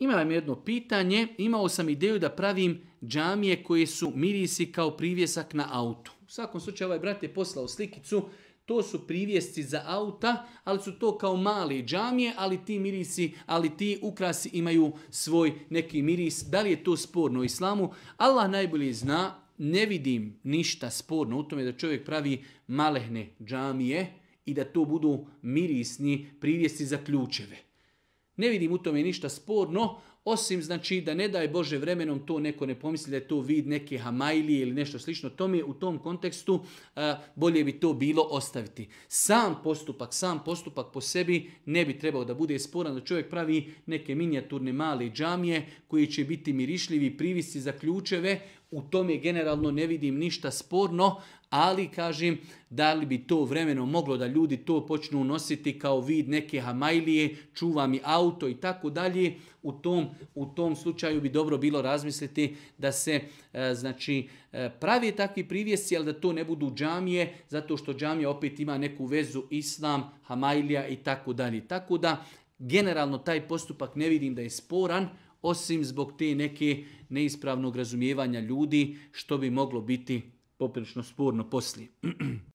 Imala je jedno pitanje, imao sam ideju da pravim džamije koje su mirisi kao privjesak na auto. U svakom slučaju ovaj brat je poslao slikicu, to su privjesci za auta, ali su to kao male džamije, ali ti mirisi, ali ti ukrasi imaju svoj neki miris. Da li je to sporno u islamu? Allah najbolje zna, ne vidim ništa sporno u tome da čovjek pravi malehne džamije i da to budu mirisni privjesci za ključeve. Ne vidim u tome ništa sporno, osim znači da ne daj Bože vremenom to neko ne pomisli da je to vid neke hamajlije ili nešto slično. To mi je u tom kontekstu a, eh, bolje bi to bilo ostaviti. Sam postupak, sam postupak po sebi ne bi trebao da bude sporan da čovjek pravi neke minijaturne male džamije koji će biti mirišljivi, privisi za ključeve. U tome generalno ne vidim ništa sporno, ali kažem da li bi to vremeno moglo da ljudi to počnu nositi kao vid neke hamajlije, čuva mi auto i tako dalje, u tom, u tom slučaju bi dobro bilo razmisliti da se e, znači e, pravi takvi privjesci, ali da to ne budu džamije, zato što džamija opet ima neku vezu islam, hamajlija i tako dalje. Tako da generalno taj postupak ne vidim da je sporan, osim zbog te neke neispravnog razumijevanja ljudi što bi moglo biti poprilično sporno poslije.